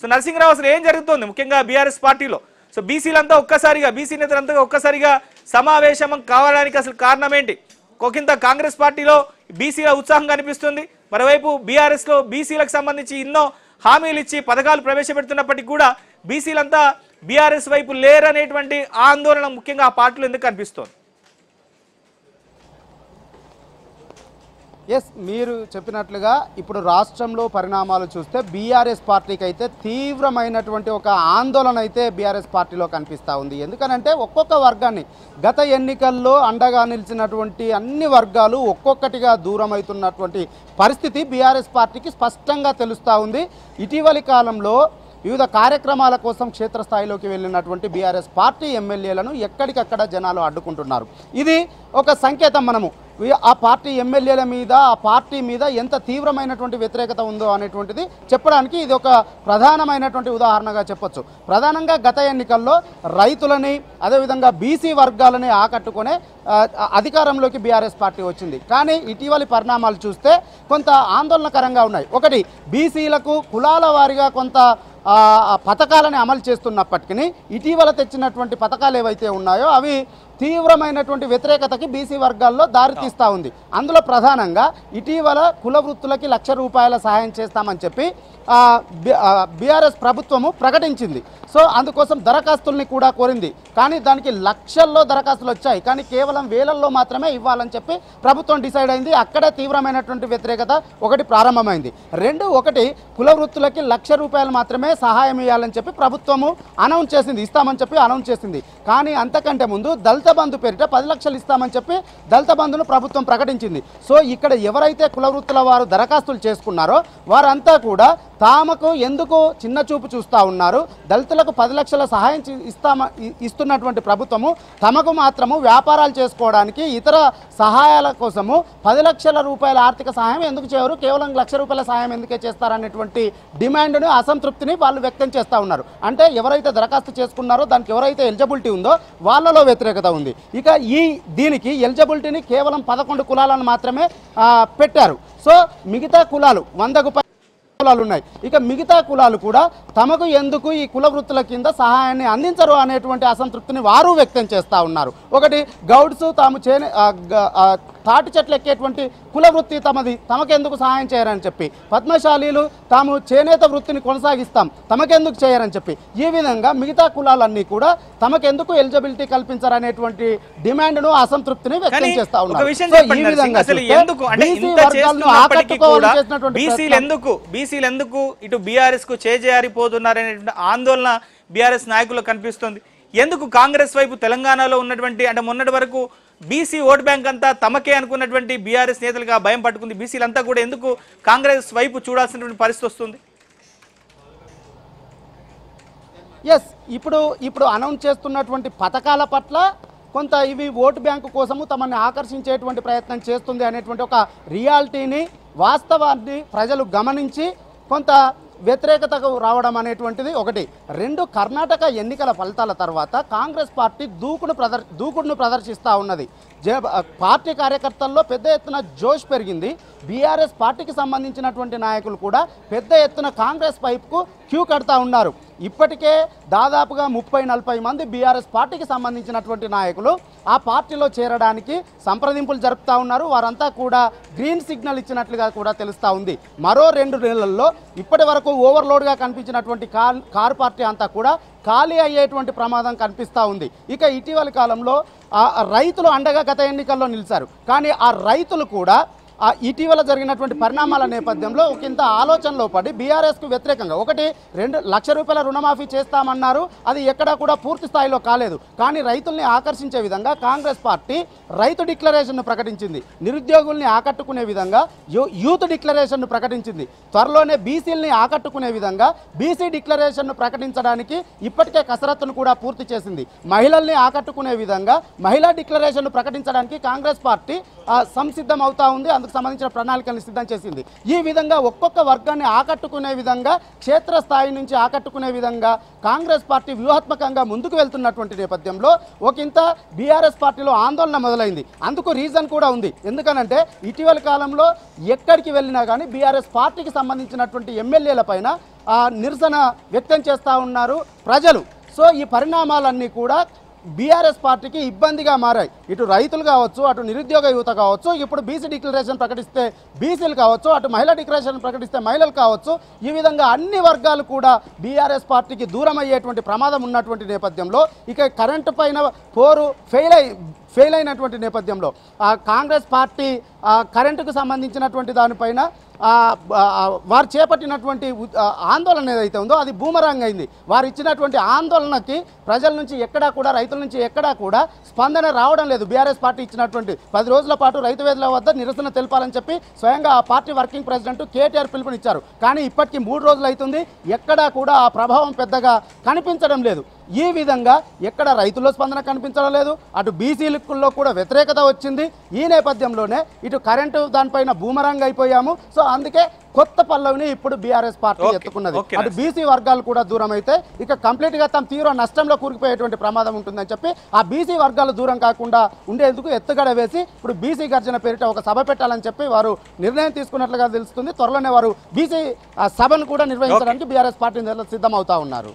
so Narasimharao అసలు ఏం జరుగుతోంది ముఖ్యంగా బీఆర్ఎస్ పార్టీలో సో బీసీలంతా ఒక్కసారిగా బీసీ నేతలంతా ఒక్కసారిగా సమావేశం కావడానికి అసలు కారణం ఏంటి కొకింత కాంగ్రెస్ పార్టీలో బీసీల ఉత్సాహం కనిపిస్తుంది మరోవైపు బీఆర్ఎస్ లో బీసీలకు సంబంధించి ఎన్నో హామీలు ఇచ్చి పథకాలు ప్రవేశపెడుతున్నప్పటికీ కూడా బీసీలంతా బీఆర్ఎస్ వైపు లేరనేటువంటి ఆందోళన ముఖ్యంగా ఆ పార్టీలో ఎందుకు కనిపిస్తోంది ఎస్ మీరు చెప్పినట్లుగా ఇప్పుడు రాష్ట్రంలో పరిణామాలు చూస్తే బీఆర్ఎస్ పార్టీకి అయితే తీవ్రమైనటువంటి ఒక ఆందోళన అయితే బీఆర్ఎస్ పార్టీలో కనిపిస్తూ ఉంది ఎందుకనంటే ఒక్కొక్క వర్గాన్ని గత ఎన్నికల్లో అండగా నిలిచినటువంటి అన్ని వర్గాలు ఒక్కొక్కటిగా దూరం అవుతున్నటువంటి పరిస్థితి బీఆర్ఎస్ పార్టీకి స్పష్టంగా తెలుస్తూ ఉంది ఇటీవలి కాలంలో వివిధ కార్యక్రమాల కోసం క్షేత్రస్థాయిలోకి వెళ్ళినటువంటి బీఆర్ఎస్ పార్టీ ఎమ్మెల్యేలను ఎక్కడికక్కడ జనాలు అడ్డుకుంటున్నారు ఇది ఒక సంకేతం మనము ఆ పార్టీ ఎమ్మెల్యేల మీద ఆ పార్టీ మీద ఎంత తీవ్రమైనటువంటి వ్యతిరేకత ఉందో అనేటువంటిది చెప్పడానికి ఇది ఒక ప్రధానమైనటువంటి ఉదాహరణగా చెప్పొచ్చు ప్రధానంగా గత ఎన్నికల్లో రైతులని అదేవిధంగా బీసీ వర్గాలని ఆకట్టుకునే అధికారంలోకి బీఆర్ఎస్ పార్టీ వచ్చింది కానీ ఇటీవలి పరిణామాలు చూస్తే కొంత ఆందోళనకరంగా ఉన్నాయి ఒకటి బీసీలకు కులాల వారిగా కొంత పథకాలని అమలు చేస్తున్నప్పటికీ ఇటీవల తెచ్చినటువంటి పథకాలు ఏవైతే ఉన్నాయో అవి తీవ్రమైనటువంటి వ్యతిరేకతకి బీసీ వర్గాల్లో దారితీస్తూ ఉంది అందులో ప్రధానంగా ఇటీవల కుల వృత్తులకి లక్ష రూపాయల సహాయం చేస్తామని చెప్పి బీఆర్ఎస్ ప్రభుత్వము ప్రకటించింది సో అందుకోసం దరఖాస్తుల్ని కూడా కోరింది కానీ దానికి లక్షల్లో దరఖాస్తులు వచ్చాయి కానీ కేవలం వేలల్లో మాత్రమే ఇవ్వాలని చెప్పి ప్రభుత్వం డిసైడ్ అయింది అక్కడే తీవ్రమైనటువంటి వ్యతిరేకత ఒకటి ప్రారంభమైంది రెండు ఒకటి కుల వృత్తులకి లక్ష రూపాయలు మాత్రమే సహాయం ఇవ్వాలని చెప్పి ప్రభుత్వము అనౌన్స్ చేసింది ఇస్తామని చెప్పి అనౌన్స్ చేసింది కానీ అంతకంటే ముందు దళిత బంధు పేరిట పది లక్షలు ఇస్తామని చెప్పి దళిత బంధును ప్రభుత్వం ప్రకటించింది సో ఇక్కడ ఎవరైతే కుల వారు దరఖాస్తులు చేసుకున్నారో వారంతా కూడా తామకు ఎందుకు చిన్న చూపు చూస్తూ ఉన్నారు దళితులకు పది లక్షల సహాయం ఇస్తామ ఇస్తున్నటువంటి ప్రభుత్వము తమకు మాత్రము వ్యాపారాలు చేసుకోవడానికి ఇతర సహాయాల కోసము పది లక్షల రూపాయల ఆర్థిక సహాయం ఎందుకు చేయరు కేవలం లక్ష రూపాయల సహాయం ఎందుకే చేస్తారనేటువంటి డిమాండ్ను అసంతృప్తిని వాళ్ళు వ్యక్తం చేస్తూ ఉన్నారు అంటే ఎవరైతే దరఖాస్తు చేసుకున్నారో దానికి ఎవరైతే ఎలిజిబిలిటీ ఉందో వాళ్ళలో వ్యతిరేకత ఉంది ఇక ఈ దీనికి ఎలిజిబిలిటీని కేవలం పదకొండు కులాలను మాత్రమే పెట్టారు సో మిగతా కులాలు వందకు కులాలు ఉన్నాయి ఇక మిగతా కులాలు కూడా తమకు ఎందుకు ఈ కుల వృత్తుల కింద సహాయాన్ని అందించరు అనేటువంటి అసంతృప్తిని వారు వ్యక్తం చేస్తూ ఉన్నారు ఒకటి గౌడ్స్ తాము చే తాటి చెట్లు ఎక్కేటువంటి కుల వృత్తి తమది తమకెందుకు సహాయం చేయరని చెప్పి పద్మశాలీలు తాము చేనేత వృత్తిని కొనసాగిస్తాం తమకెందుకు చేయరని చెప్పి ఈ విధంగా మిగతా కులాలన్నీ కూడా తమకెందుకు ఎలిజిబిలిటీ కల్పించారనేటువంటి డిమాండ్ను అసంతృప్తిని వ్యక్తం చేస్తా ఉన్నారు ఎందుకు ఇటు బీఆర్ఎస్ కు చేజారిపోతున్నారనేటువంటి ఆందోళన బీఆర్ఎస్ నాయకులు కనిపిస్తుంది ఎందుకు కాంగ్రెస్ వైపు తెలంగాణలో ఉన్నటువంటి అంటే మొన్నటి వరకు బీసీ ఓట్ బ్యాంక్ అంతా తమకే అనుకున్నటువంటి బీఆర్ఎస్ నేతలుగా భయం పట్టుకుంది బీసీలంతా కూడా ఎందుకు కాంగ్రెస్ వైపు చూడాల్సినటువంటి పరిస్థితి వస్తుంది ఎస్ ఇప్పుడు ఇప్పుడు అనౌన్స్ చేస్తున్నటువంటి పథకాల పట్ల కొంత ఇవి ఓటు బ్యాంకు కోసము తమని ఆకర్షించేటువంటి ప్రయత్నం చేస్తుంది అనేటువంటి ఒక రియాలిటీని వాస్తవాన్ని ప్రజలు గమనించి కొంత వ్యతిరేకతకు రావడం అనేటువంటిది ఒకటి రెండు కర్ణాటక ఎన్నికల ఫలితాల తర్వాత కాంగ్రెస్ పార్టీ దూకుడు ప్రదర్ దూకుడును ప్రదర్శిస్తూ ఉన్నది పార్టీ కార్యకర్తల్లో పెద్ద ఎత్తున జోష్ పెరిగింది బీఆర్ఎస్ పార్టీకి సంబంధించినటువంటి నాయకులు కూడా పెద్ద ఎత్తున కాంగ్రెస్ పైపుకు క్యూ కడతా ఉన్నారు ఇప్పటికే దాదాపుగా ముప్పై నలభై మంది బీఆర్ఎస్ పార్టీకి సంబంధించినటువంటి నాయకులు ఆ పార్టీలో చేరడానికి సంప్రదింపులు జరుపుతూ ఉన్నారు వారంతా కూడా గ్రీన్ సిగ్నల్ ఇచ్చినట్లుగా కూడా తెలుస్తూ ఉంది మరో రెండు నెలల్లో ఇప్పటి వరకు ఓవర్లోడ్గా కనిపించినటువంటి కార్ కారు పార్టీ అంతా కూడా ఖాళీ అయ్యేటువంటి ప్రమాదం కనిపిస్తూ ఉంది ఇక ఇటీవలి కాలంలో రైతులు అండగా గత ఎన్నికల్లో నిలిచారు కానీ ఆ రైతులు కూడా ఇటీవల జరిగినటువంటి పరిణామాల నేపథ్యంలో ఇంత ఆలోచనలో పడి బీఆర్ఎస్కు వ్యతిరేకంగా ఒకటి రెండు లక్ష రూపాయల రుణమాఫీ చేస్తామన్నారు అది ఎక్కడా కూడా పూర్తి స్థాయిలో కాలేదు కానీ రైతుల్ని ఆకర్షించే విధంగా కాంగ్రెస్ పార్టీ రైతు డిక్లరేషన్ను ప్రకటించింది నిరుద్యోగుల్ని ఆకట్టుకునే విధంగా యూత్ డిక్లరేషన్ను ప్రకటించింది త్వరలోనే బీసీల్ని ఆకట్టుకునే విధంగా బీసీ డిక్లరేషన్ను ప్రకటించడానికి ఇప్పటికే కసరత్తును కూడా పూర్తి చేసింది మహిళల్ని ఆకట్టుకునే విధంగా మహిళా డిక్లరేషన్ను ప్రకటించడానికి కాంగ్రెస్ పార్టీ సంసిద్ధమవుతా ఉంది అందుకు వాళ్లకు సంబంధించిన ప్రణాళికలను సిద్ధం చేసింది ఈ విధంగా ఒక్కొక్క వర్గాన్ని ఆకట్టుకునే విధంగా క్షేత్రస్థాయి నుంచి ఆకట్టుకునే విధంగా కాంగ్రెస్ పార్టీ వ్యూహాత్మకంగా ముందుకు వెళ్తున్నటువంటి నేపథ్యంలో ఒకంత బీఆర్ఎస్ పార్టీలో ఆందోళన మొదలైంది అందుకు రీజన్ కూడా ఉంది ఎందుకనంటే ఇటీవల కాలంలో ఎక్కడికి వెళ్ళినా కానీ బీఆర్ఎస్ పార్టీకి సంబంధించినటువంటి ఎమ్మెల్యేల పైన నిరసన వ్యక్తం చేస్తూ ఉన్నారు ప్రజలు సో ఈ పరిణామాలన్నీ కూడా బీఆర్ఎస్ పార్టీకి ఇబ్బందిగా మారాయి ఇటు రైతులు కావచ్చు అటు నిరుద్యోగ యువత కావచ్చు ఇప్పుడు బీసీ డిక్లరేషన్ ప్రకటిస్తే బీసీలు కావచ్చు అటు మహిళా డిక్లరేషన్ ప్రకటిస్తే మహిళలు కావచ్చు ఈ విధంగా అన్ని వర్గాలు కూడా బీఆర్ఎస్ పార్టీకి దూరం అయ్యేటువంటి ప్రమాదం ఉన్నటువంటి నేపథ్యంలో ఇక కరెంటు పైన పోరు ఫెయిల్ అయి ఫెయిల్ అయినటువంటి నేపథ్యంలో కాంగ్రెస్ పార్టీ కరెంటుకు సంబంధించినటువంటి దానిపైన వారు చేపట్టినటువంటి ఆందోళన ఏదైతే ఉందో అది బూమరాంగ్ అయింది వారు ఇచ్చినటువంటి ఆందోళనకి ప్రజల నుంచి ఎక్కడా కూడా రైతుల నుంచి ఎక్కడా కూడా స్పందన రావడం లేదు బీఆర్ఎస్ పార్టీ ఇచ్చినటువంటి పది రోజుల పాటు రైతు వేదికల వద్ద నిరసన తెలిపాలని చెప్పి స్వయంగా ఆ పార్టీ వర్కింగ్ ప్రెసిడెంట్ కేటీఆర్ పిలుపునిచ్చారు కానీ ఇప్పటికీ మూడు రోజులు అవుతుంది ఎక్కడా కూడా ఆ ప్రభావం పెద్దగా కనిపించడం లేదు ఈ విధంగా ఎక్కడ రైతుల్లో స్పందన కనిపించడం లేదు అటు లిక్కుల్లో కూడా వ్యతిరేకత వచ్చింది ఈ నేపథ్యంలోనే ఇటు కరెంటు దానిపైన భూమరాంగ్ అయిపోయాము సో అందుకే కొత్త పల్లవిని ఇప్పుడు బీఆర్ఎస్ పార్టీ ఎత్తుకున్నది అటు బీసీ వర్గాలు కూడా దూరం అయితే ఇక కంప్లీట్ గా తమ తీవ్ర నష్టంలో కూరుకుపోయేటువంటి ప్రమాదం ఉంటుందని చెప్పి ఆ బీసీ వర్గాలు దూరం కాకుండా ఉండేందుకు ఎత్తుగడ వేసి ఇప్పుడు బీసీ గర్జన పేరిట ఒక సభ పెట్టాలని చెప్పి వారు నిర్ణయం తీసుకున్నట్లుగా తెలుస్తుంది త్వరలోనే వారు బీసీ సభను కూడా నిర్వహించడానికి బీఆర్ఎస్ పార్టీ సిద్ధమవుతా ఉన్నారు